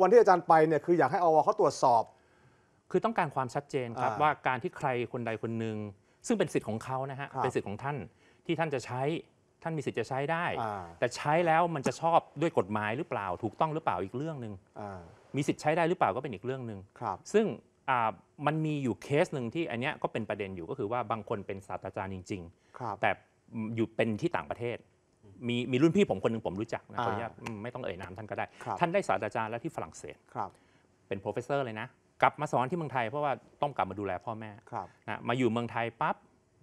วันที่อาจารย์ไปเนี่ยคืออยากให้อวเขาตรวจสอบ คือต้องการความชัดเจนครับ ว่าการที่ใครคนใดคนหนึ่งซึ่งเป็นสิทธิ์ของเขานะฮะเป็นสิทธิ์ของท่านที่ท่านจะใช้ท่านมีสิทธิ์จะใช้ได้ แต่ใช้แล้วมันจะชอบด้วยกฎหมายหรือเปล่าถูกต้องหรือเปล่าอีกเรื่องหนึ่ง่งมีสิทธิ์ใช้ได้หรือเปล่าก็เป็นอีกเรื่องหนึ่งครับ ซึ่งมันมีอยู่เคสหนึ่งที่อันนี้ก็เป็นประเด็นอยู่ก็คือว่าบางคนเป็นศาสตราจารย์จริงรๆแต่อยู่เป็นที่ต่างประเทศมีมีรุ่นพี่ผมคนหนึ่งผมรู้จักนะคนขออนุญาตไม่ต้องเอ่ยนามท่านก็ได้ ท่านได้ศาสตราจารย์แล้วที่ฝรั่งเศสครับเป็น professor เลยนะ กลับมาสอนที่เมืองไทยเพราะว่าต้องกลับมาดูแลพ่อแม่ครับนะมาอยู่เมืองไทย ปั๊บ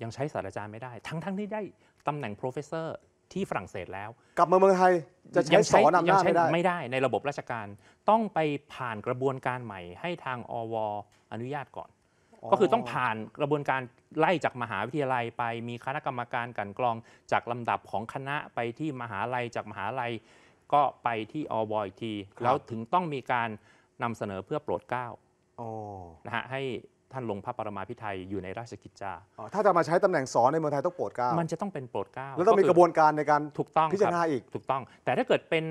ยังใช้ศาสตราจารย์ไม่ได้ทั้งทั้งที่ได้ตำแหน่ง professor ที่ฝรั่งเศสแล้ว กลับมาเมืองไทยจะใช้สอนอำนาจไม่ได้ไม่ได้ในระบบราชการ ต้องไปผ่านกระบวนการใหม่ ให้ทางอวอนุญาตก่อนก็คือต้องผ่านกระบวนการไล่จากมหาวิทยาลัยไปมีคณะกรรมการกันกรองจากลำดับของคณะไปที่มหาลัยจากมหาลัย ก็ไปที่อบอยทีแล้วถึงต้องมีการนำเสนอเพื่อโปรดเกล้านะฮะให้ท่านลงพระปรมาพิไทยอยู่ในราชกิจจาถ้าจะมาใช้ตำแหน่งสอนในเมืองไทยต้องโปรดเกล้า มันจะต้องเป็นโปรดเกล้าแล้วต้องมีกระบวนการในการถูกต้องพิจารณาอีกถูกต้อง แต่ถ้าเกิดเป็น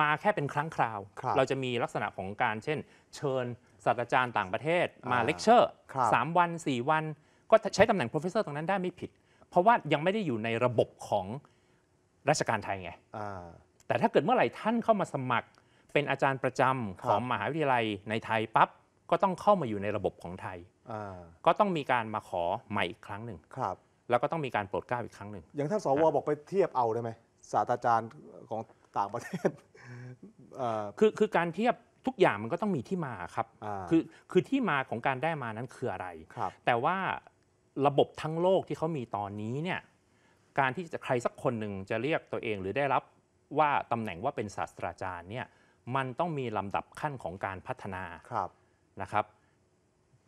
มาแค่เป็นครั้งคราว เราจะมีลักษณะของการ เช่นเชิญศาสตราจารย์ต่างประเทศมาเลคเชอร์สามวัน 4 วันก็ใช้ตำแหน่ง professor ตรงนั้นได้ไม่ผิด เพราะว่ายังไม่ได้อยู่ในระบบของราชการไทยไงแต่ถ้าเกิดเมื่อไหร่ท่านเข้ามาสมัคร เป็นอาจารย์ประจำของมหาวิทยาลัยในไทยปั๊บก็ต้องเข้ามาอยู่ในระบบของไทยก็ต้องมีการมาขอใหม่อีกครั้งหนึ่งแล้วก็ต้องมีการโปรดเกล้าอีกครั้งหนึ่งอย่างถ้าสวบอกไปเทียบเอาได้ไหมศาสตราจารย์ของต่างประเทศคือคือการเทียบทุกอย่างมันก็ต้องมีที่มาครับคือคือที่มาของการได้มานั้นคืออะไรรแต่ว่าระบบทั้งโลกที่เขามีตอนนี้เนี่ยการที่จะใครสักคนหนึ่งจะเรียกตัวเองหรือได้รับว่าตำแหน่งว่าเป็นศาสตราจารย์เนี่ยมันต้องมีลำดับขั้นของการพัฒนาครับนะครับ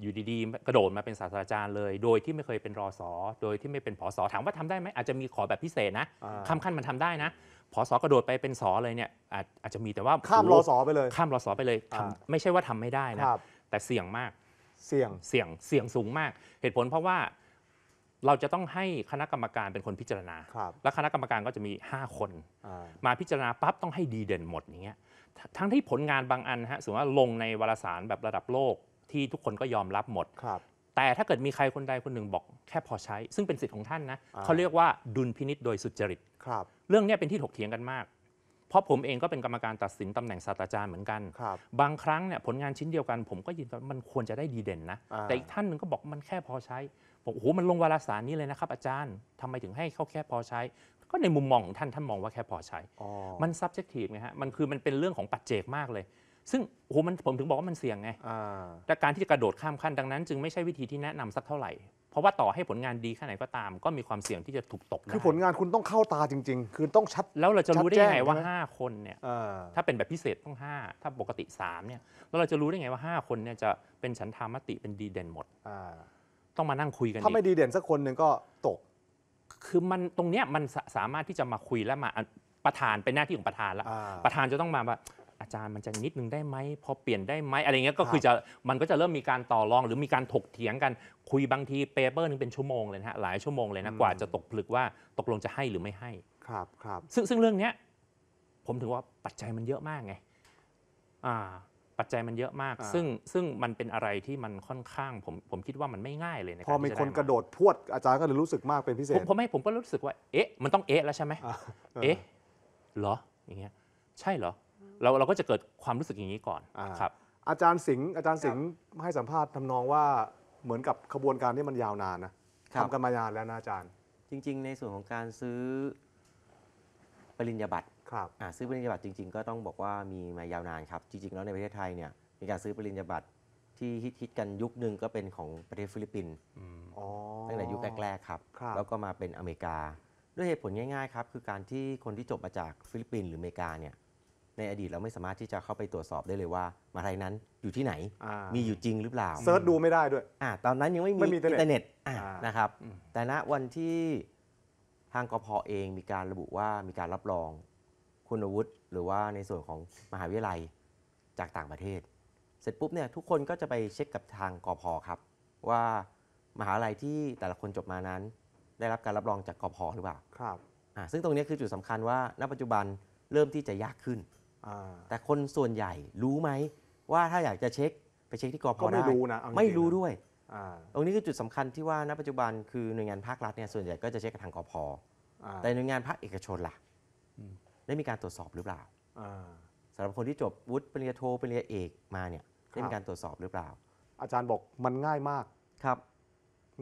อยู่ดีๆ กระโดดมาเป็นศาสตราจารย์เลย โดยที่ไม่เคยเป็นรอสอโดยที่ไม่เป็นผอสอถามว่าทำได้ไหมอาจจะมีขอแบบพิเศษนะคำขั้นมันทำได้นะพอสอกระโดดไปเป็นสอเลยเนี่ยอาจอาจจะมีแต่ว่าข้ามรอสอไปเลย ข้ามรอสอไปเลยทำไม่ใช่ว่าทำไม่ได้นะแต่เสี่ยงมากเสี่ยงเสี่ยงเสี่ยงสูงมาก เหตุผลเพราะว่าเราจะต้องให้คณะกรรมการเป็นคนพิจารณา และคณะกรรมการก็จะมี 5 คนมาพิจารณาปั๊บต้องให้ดีเด่นหมดอย่างเงี้ย ทั้งที่ผลงานบางอันฮะสมมติว่าลงในวารสารแบบระดับโลก ที่ทุกคนก็ยอมรับหมดแต่ถ้าเกิดมีใครคนใดคนหนึ่งบอกแค่พอใช้ซึ่งเป็นสิทธิ์ของท่านนะเขาเรียกว่าดุลพินิษโดยสุจริต ครับ เรื่องนี้เป็นที่ถกเถียงกันมากเพราะผมเองก็เป็นกรรมการตัดสินตำแหน่งศาสตราจารย์เหมือนกันครับบางครั้งเนี่ยผลงานชิ้นเดียวกันผมก็ยินมันควรจะได้ดีเด่นนะ แต่อีกท่านหนึ่งก็บอกมันแค่พอใช้บอกโอ้โหมันลงวารสารนี้เลยนะครับอาจารย์ทำไมถึงให้เขาแค่พอใช้ ก็ในมุมมองของท่านท่านมองว่าแค่พอใช้มัน subjective ไงฮะมันคือมันเป็นเรื่องของปัจเจกมากเลยซึ่งโอ้โหมันผมถึงบอกว่ามันเสี่ยงไงาแต่การที่จะกระโดดข้ามขั้นดังนั้นจึงไม่ใช่วิธีที่แนะนำสักเท่าไหร่ เพราะว่าต่อให้ผลงานดีแค่ไหนก็ตามก็มีความเสี่ยงที่จะถูกตกคือผลงานคุณต้องเข้าตาจริง ๆ คือต้องชัด แล้วเราจะรู้ได้ังไงว่าห5คนเนี่ยถ้าเป็นแบบพิเศษต้อง 5 ถ้าปกติ3เนี่ยแล้วเราจะรู้ได้ไงว่า 5 คนเนี่ยจะเป็นฉันทามติเป็นดีเด่นหมดต้องมานั่งคุยกันถ้าไม่ดีเด่นสักคนหนึ่งก็ตก คือมันตรงเนี้ยมันสามารถที่จะมาคุยและมาประธานเป็นหน้าที่ของประธานละวประธานจะต้องมาว่าาจารย์มันจะนิดนึงได้ไหมพอเปลี่ยนได้ไหมอะไรเงี้ยก็คือจะมันก็จะเริ่มมีการต่อรองหรือมีการถกเถียงกันคุยบางทีเปเปอร์นึงเป็นชั่วโมงเลยนะฮะหลายชั่วโมงเลยนะกว่าจะตกผลึกว่าตกลงจะให้หรือไม่ให้ครับครับซึ่งซึ่งเรื่องเนี้ยผมถือว่าปัจจัยมันเยอะมากไงอ่า ปัจจัยมันเยอะมาก ซึ่งซึ่งมันเป็นอะไรที่มันค่อนข้าง ผมผมคิดว่ามันไม่ง่ายเลยนะพอมีคนกระโดดพวด อาจารย์ก็เลยรู้สึกมากเป็นพิเศษผมไม่ผมก็รู้สึกว่า เอ๊ะมันต้องเอ๊ะแล้วใช่ไหมเอ๊ะเหรออย่างเงี้ยใช่เหรอเราเราก็จะเกิดความรู้สึกอย่างนี้ก่อนอครับ อาจารย์สิงห์อาจารย์สิงห์ให้สัมภาษณ์ทำนองว่าเหมือนกับขบวนการที่มันยาวนานนะครับทำกันมายานแล้วนะอาจารย์ จริง ๆ ในส่วนของการซื้อปริญญาบัตร ครับ ซื้อปริญญาบัตรจริง ๆ ก็ต้องบอกว่ามีมายาวนานครับ จริงๆ แล้วในประเทศไทยเนี่ยมีการซื้อปริญญาบัตรที่ฮิตตกันยุคหนึ่งก็เป็นของประเทศฟิลิปปินส์ตั้งแต่ยุคแรกๆครับครับ แล้วก็มาเป็นอเมริกาด้วยเหตุผลง่าย ๆ ครับคือการที่คนที่จบมาจาก ฟิลิปปินส์หรืออเมริกาเนี่ยในอดีตเราไม่สามารถที่จะเข้าไปตรวจสอบได้เลยว่า มาลัยนั้นอยู่ที่ไหนมีอยู่จริงหรือเปล่าเซิร์ชดูไม่ได้ด้วยอ่าตอนนั้นยังไม่มีมีมอินเทอร์เน็ตนะครับแต่ณวันที่ทางกพเองมีการระบุว่ามีการรับรองคุณวุฒิหรือว่าในส่วนของมหาวิทยาลัยจากต่างประเทศ เสร็จปุ๊บเนี่ยทุกคนก็จะไปเช็คกับทางกพครับ ว่ามหาวิทยาลัยที่แต่ละคนจบมานั้น ได้รับการรับรองจากกพหรือเปล่าครับอ่าซึ่งตรงนี้คือจุดสำคัญว่า ณปัจจุบันเริ่มที่จะยากขึ้นแต่คนส่วนใหญ่รู้ไหม ว่าถ้าอยากจะเช็คไปเช็คที่กอพก็ไม่ไรู้นะ ไม่รู้ด้วยตรงนี้คือจุดสำคัญที่ว่าณปัจจุบันคือหน่วยงานภาครัฐเนี่ยส่วนใหญ่ก็จะเช็คกับทางกพอ่าแต่หน่วยงานภาคเอกชนล่ะได้มีการตรวจสอบหรือเปล่าสำหรับคนที่จบวุฒิปริญญาโทปริญญาเอกมาเนี่ยได้มีการตรวจสอบหรือเปล่า อาจารย์บอกมันง่ายมากครับ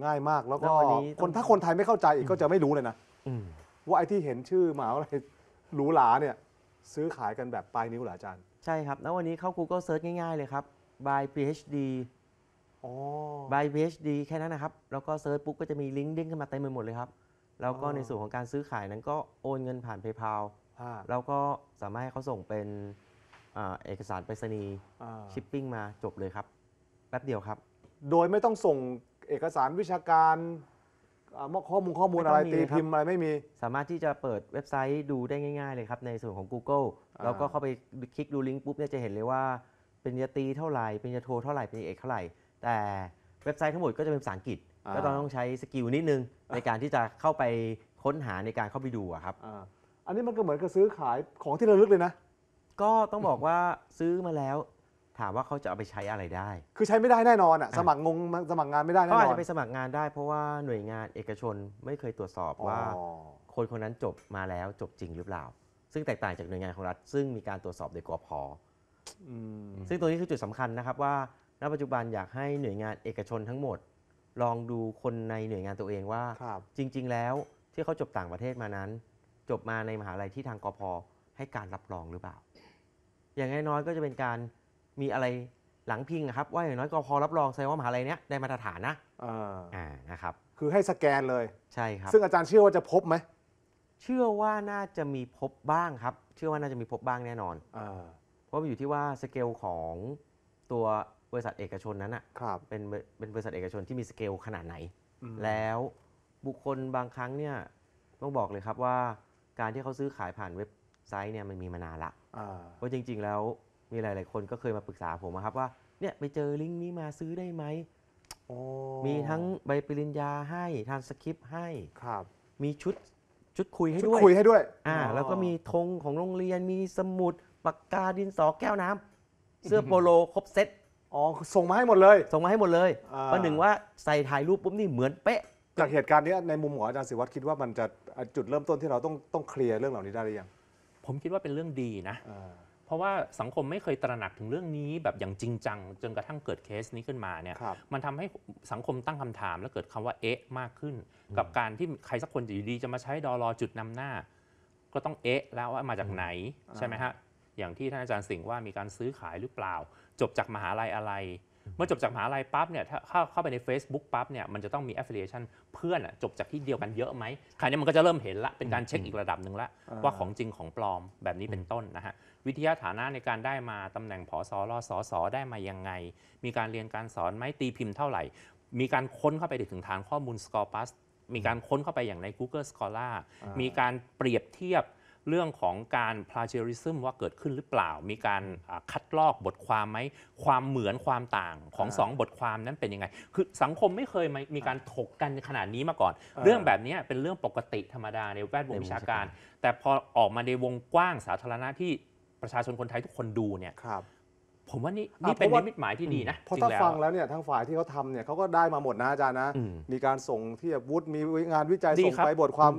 ง่ายมากแล้วก็วนนคนถ้าคนไทยไม่เข้าใจอีกก็จะไม่รู้เลยนะอืว่าไอ้ที่เห็นชื่อหมาอะไรหรูหราเนี่ยซื้อขายกันแบบปลายนิ้วเหรออาจารย์ ใช่ครับ แล้ววันนี้เข้า Google Search ง่ายๆเลยครับ by PhD อ by PhD แค่นั้นนะครับ แล้วก็เซิร์ชปุ๊บก็จะมีลิงก์เด้งขึ้นมาเต็มไปหมดเลยครับ แล้วก็ในส่วนของการซื้อขายนั้นก็โอนเงินผ่าน PayPal แล้วก็สามารถให้เขาส่งเป็นอเอกสารไปรษณีย์อ h ชิปปิ้งมาจบเลยครับแป๊บเดียวครับ โดยไม่ต้องส่งเอกสารวิชาการอมข้อมูลข้อมูลอะไรไม่ตีมีพิมพ์อะไรไม่มีสามารถที่จะเปิดเว็บไซต์ดูได้ง่ายๆเลยครับ ในส่วนของ Google แล้วก็เข้าไปคลิกดูลิงก์ปุ๊บเนี่ยจะเห็นเลยว่าเป็นยาตีเท่าไหร่เป็นยาโทเท่าไหร่เป็นเอกเท่าไหร่ แต่เว็บไซต์ทั้งหมดก็จะเป็นภาษาอังกฤษ ก็ต้องใช้สกิลนิดนึงในการที่จะเข้าไปค้นหาในการเข้าไปดูครับอันนี้มันก็เหมือนกับซื้อขายของที่ระลึกเลยนะ ก็ต้องบอกว่าซื้อมาแล้วถามว่าเขาจะเอาไปใช้อะไรได้ คือใช้ไม่ได้แน่นอนอ่ะสมัครงงสมัครงานไม่ได้แน่นเขาอาจจะไปสมัครงานได้ เพราะว่าหน่วยงานเอกชนไม่เคยตรวจสอบว่าคนคนนั้นจบมาแล้วจบจริงหรือเปล่า ซึ่งแตกต่างจากหน่วยงานของรัฐ ซึ่งมีการตรวจสอบโดยกอพซึ่งตัวนี้คือจุดสำคัญนะครับว่า ณปัจจุบันอยากให้หน่วยงานเอกชนทั้งหมด ลองดูคนในหน่วยงานตัวเองว่าครับจริง ๆแล้วที่เขาจบต่างประเทศมานั้น จบมาในมหาลัยที่ทางกพให้การรับรองหรือเปล่า อย่างน้อยก็จะเป็นการมีอะไรหลังพิงะครับ ว่าอย่างน้อยก็พอรับรองใช่ว่ามหาลัยเนี้ยได้มาตรฐานนะอ่าอ่านะครับ คือให้สแกนเลยใช่ครับซึ่งอาจารย์เชื่อว่าจะพบไหมเชื่อว่าน่าจะมีพบบ้างครับ เชื่อว่าน่าจะมีพบบ้างแน่นอนเพราะมันอยู่ที่ว่าสเกลของตัวบริษัทเอกชนนั้นอะครับเป็นเป็นบริษัทเอกชนที่มีสเกลขนาดไหน แล้วบุคคลบางครั้งเนี่ยต้องบอกเลยครับว่าการที่เขาซื้อขายผ่านเว็บไซต์เนี่ยมันมีมานานละเพราะจริงๆแล้วมีหลายๆคนก็เคยมาปรึกษาผมะครับว่า เนี่ยไปเจอลิงก์นี้มาซื้อได้ไหมมีทั้งใบปริญญาให้ทานสคริปต์ให้ครับ มีชุดชุดคุยให้ชด้วยคุยให้ด้วยอ่าแล้วก็มีธงของโรงเรียนมีสมุดปากกาดินสอแก้วน้ำเสื้อโปโลครบเซ็ตอ๋อส่งมาให้หมดเลย ส่งมาให้หมดเลยประหนึ่งว่าใส่ถ่ายรูปปุ๊บนี่เหมือนเป๊ะจากเหตุการณ์นี้ในมุมของอาจารย์ศิวัตรคิดว่ามันจะจุดเริ่มต้นที่เราต้องต้องเคลียร์เรื่องเหล่านี้ได้หรือยัง ผมคิดว่าเป็นเรื่องดีนะเพราะว่าสังคมไม่เคยตระหนักถึงเรื่องนี้แบบอย่างจริงจังจนกระทั่งเกิดเคสนี้ขึ้นมาเนี่ยมันทำให้สังคมตั้งคำถามและเกิดคำว่าเอ๊ะมากขึ้น กับการที่ใครสักคนอยู่ดี จะมาใช้ดอลอจุดนำหน้า ก็ต้องเอ๊ะแล้วว่ามาจากไหนใช่ไหมฮะอย่างที่ท่านอาจารย์สิงห์ว่ามีการซื้อขายหรือเปล่า จบจากมหาลัยอะไรเมื่อจบจากมหาลัยปั๊บเนี่ยถ้าเข้าเข้าไปใน Facebook ปั๊บเนี่ยมันจะต้องมี affiliation เพื่อนอะจบจากที่เดียวกันเยอะไหมคราวนี้มันก็จะเริ่มเห็นละ เป็นการเช็คอีกระดับหนึ่งละ ว่าของจริงของปลอมแบบนี้เป็นต้นนะฮะ วิทยาฐานะในการได้มาตำแหน่งผอสอรอสอสอได้มายังไง มีการเรียนการสอนไหมตีพิมพ์เท่าไหร่ มีการค้นเข้าไปถึงฐานข้อมูล Scopus มีการค้นเข้าไปอย่างใน Google Scholar มีการเปรียบเทียบเรื่องของการ plagiarism ว่าเกิดขึ้นหรือเปล่า มีการคัดลอกบทความไหม ความเหมือนความต่างของสองบทความนั้นเป็นยังไง คือสังคมไม่เคยมีการถกกันขนาดนี้มาก่อน เรื่องแบบนี้เป็นเรื่องปกติธรรมดาในแวดวงวิชาการ แต่พอออกมาในวงกว้างสาธารณะที่ประชาชนคนไทยทุกคนดูเนี่ยผมว่านี่นี่เป็นนิมิตหมายที่ดีนะเพราะถ้าฟังแล้วเนี่ยทางฝ่ายที่เขาทำเนี่ยเขาก็ได้มาหมดนะอาจารย์นะ มีการส่งเทียบวุฒิมีงานวิจัยส่งไปบทความ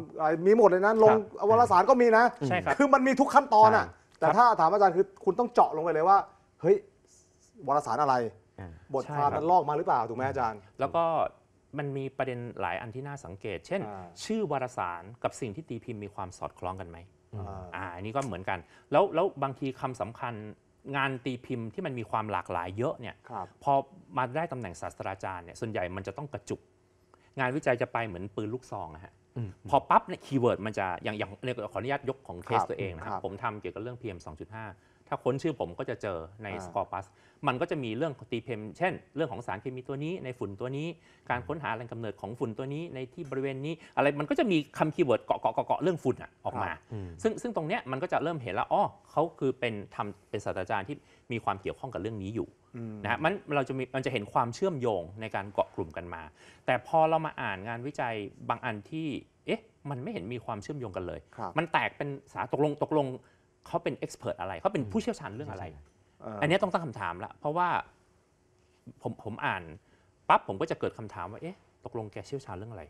มีหมดเลยนะลงวารสารก็มีนะใช่ครับคือมันมีทุกขั้นตอนอ่ะแต่ถ้าถามอาจารย์คือคุณต้องเจาะลงไปเลยว่าเฮ้ยวารสารอะไร บทความมันลอกมาหรือเปล่าถูกไหมอาจารย์ แล้วก็มันมีประเด็นหลายอันที่น่าสังเกต เช่น ชื่อวารสารกับสิ่งที่ตีพิมพ์มีความสอดคล้องกันไหมอ่าอันนี้ก็เหมือนกัน แล้วแล้วบางทีคำสำคัญงานตีพิมพ์ที่มันมีความหลากหลายเยอะเนี่ยพอมาได้ตำแหน่งศาสตราจารย์เนี่ยส่วนใหญ่มันจะต้องกระจุก งานวิจัยจะไปเหมือนปืนลูกซองนะฮะพอปั๊บเนี่ยคีย์เวิร์ดมันจะอย่างอย่างขออนุญาตยกของเคสตัวเองนะครับผมทำเกี่ยวกับเรื่อง PM 2.5ถ้าค้นชื่อผมก็จะเจอในสกอร์ o ัสมันก็จะมีเรื่องตีเพม เช่นเรื่องของสารเคมีตัวนี้ในฝุ่นตัวนี้ การค้นหาแหล่งกำเนิดของฝุ่นตัวนี้ในที่บริเวณนี้อะไรมันก็จะมีคำคีย์เวิร์ดเกาะเกาะเกาะเกาะเรื่องฝุ่นออกมา ซึ่งซึ่งตรงเนี้ยมันก็จะเริ่มเห็นแล้วอ๋อเขาคือเป็นทำเป็นศาสตราจารย์ที่มีความเกี่ยวข้องกับเรื่องนี้อยู่นะฮะมันเราจะมีมันจะเห็นความเชื่อมโยงในการเกาะกลุ่มกันมา แต่พอเรามาอ่านงานวิจัยบางอันที่เอ๊ะมันไม่เห็นมีความเชื่อมโยงกันเลย มันแตกเป็นสาตกลงตกลงเขาเป็นเอ็กซ์เพรสอะไรเขาเป็นผู้เชี่ยวชาญเรื่องอะไร อันนี้ต้องตั้งคำถามละเพราะว่าผมผมอ่านปั๊บผมก็จะเกิดคำถามว่าเอ๊ะตกลงแกเชี่ยวชาญเรื่องอะไร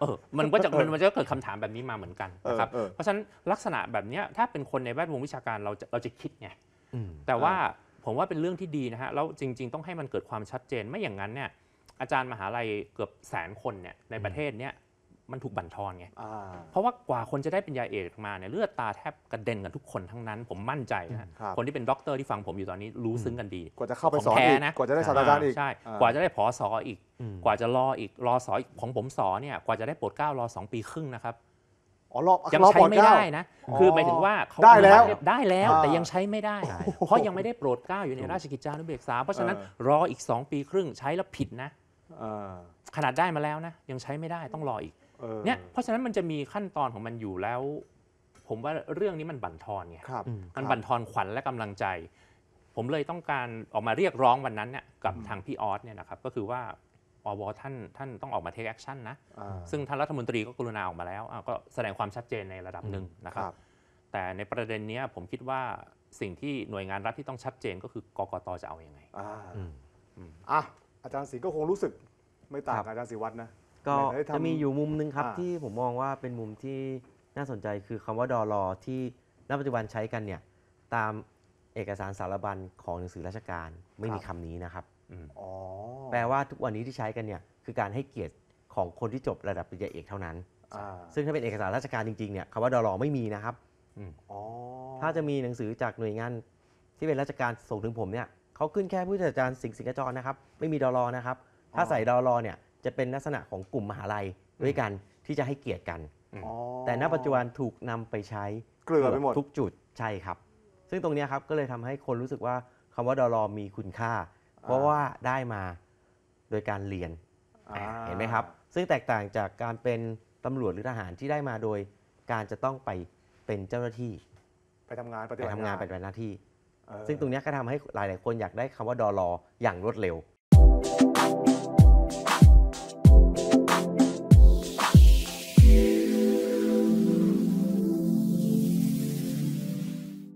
เออมันก็จะมันจะเกิดคำถามแบบนี้มาเหมือนกันนะครับ เพราะฉะนั้นลักษณะแบบนี้ถ้าเป็นคนในแวดวงวิชาการเราจะเราจะคิดไงแต่ว่าผมว่าเป็นเรื่องที่ดีนะฮะแล้วจริง ๆ ต้องให้มันเกิดความชัดเจนไม่อย่างนั้นเนี่ยอาจารย์มหาลัยเกือบแสนคนเนี่ยในประเทศเนี่ยมันถูกบั่นทอนไง เพราะว่ากว่าคนจะได้เป็นยาเอกมาเนี่ยเลือดตาแทบกระเด็นกันทุกคนทั้งนั้น ผมมั่นใจนะคคนที่เป็นด็อกเตอร์ที่ฟังผมอยู่ตอนนี้รู้ซึ้งกันดี กว่าจะเข้าไปสอนอีกนะกว่าจะได้ศาสตราจารย์อีกใช่กว่าจะได้พอสออีก กว่าจะรออีกรอสออีกของผมสอเนี่ยกว่าจะได้ปลดเก้ารอสองปีครึ่งนะครับอ๋อรอยังใช้ไม่ได้นะ คือหมายถึงว่าเขาได้แล้วได้แล้วแต่ยังใช้ไม่ได้เพราะยังไม่ได้โปรดเก้าอยู่ในราชกิจจานุเบกษา เพราะฉะนั้น รออีก2ปีครึ่งใช้แล้วผิดนะขนาดได้มาแล้วนะ ยังใช้ไม่ได้ต้องรออีกเนี่ยเพราะฉะนั้นมันจะมีขั้นตอนของมันอยู่แล้ว ผมว่าเรื่องนี้มันบั่นทอนไงมันบั่นทอนขวัญและกำลังใจ ผมเลยต้องการออกมาเรียกร้องวันนั้นเนี่ยกับทางพี่ออสเนี่ยนะครับก็คือว่าอวท่านท่านต้องออกมาเทคแอคชั่นนะซึ่งท่านรัฐมนตรีก็กรุณาออกมาแล้ว ก็แสดงความชัดเจนในระดับหนึ่งนะครับแต่ในประเด็นนี้ผมคิดว่าสิ่งที่หน่วยงานรัฐที่ต้องชัดเจนก็คือกกตจะเอาอยัางไงอ่าอาจารย์ศรีก็คงรู้สึกไม่ต่างกับอาจารย์ศรีวัฒน์นะก็ จะมีอยู่มุมหนึงครับ ที่ผมมองว่าเป็นมุมที่น่าสนใจคือคำว่าดอลอที่ณปัจจุบันใช้กันเนี่ยตามเอกสารสารบัญของหนังสือราชการไม่มีคำนี้นะครับอแปลว่าทุกวันนี้ที่ใช้กันเนี่ยคือการให้เกียรติของคนที่จบระดับปริญญาเอกเท่านั้นซึ่งถ้าเป็นเอกสารราชการจริงๆเนี่ยคำว่าดอลอไม่มีนะครับอถ้าจะมีหนังสือจากหน่วยงานที่เป็นราชการส่งถึงผมเนี่ยเขาขึ้นแค่ผู้จัดการสิ่งสิงระจรนะครับไม่มีดอลอนะครับถ้าใส่ดอลอเนี่ยจะเป็นลักษณะของกลุ่มมหาลัยด้วยกันที่จะให้เกียรติกันแต่ณปัจจุบันถูกนำไปใช้เกลือไปหมดทุกจุดใช่ครับ ซึ่งตรงนี้ครับก็เลยทำให้คนรู้สึกว่าคำว่าดอลลอมีคุณค่า เพราะว่าได้มาโดยการเรียนเห็นไหมครับ ซึ่งแตกต่างจากการเป็นตำรวจหรือทหารที่ได้มาโดยการจะต้องไปเป็นเจ้าหน้าที่ไปทำงานไปทำงานไปทำหน้าที่ซึ่งตรงนี้ก็ทำให้หลายๆคนอยากได้คำว่าดอลลออย่างรวดเร็ว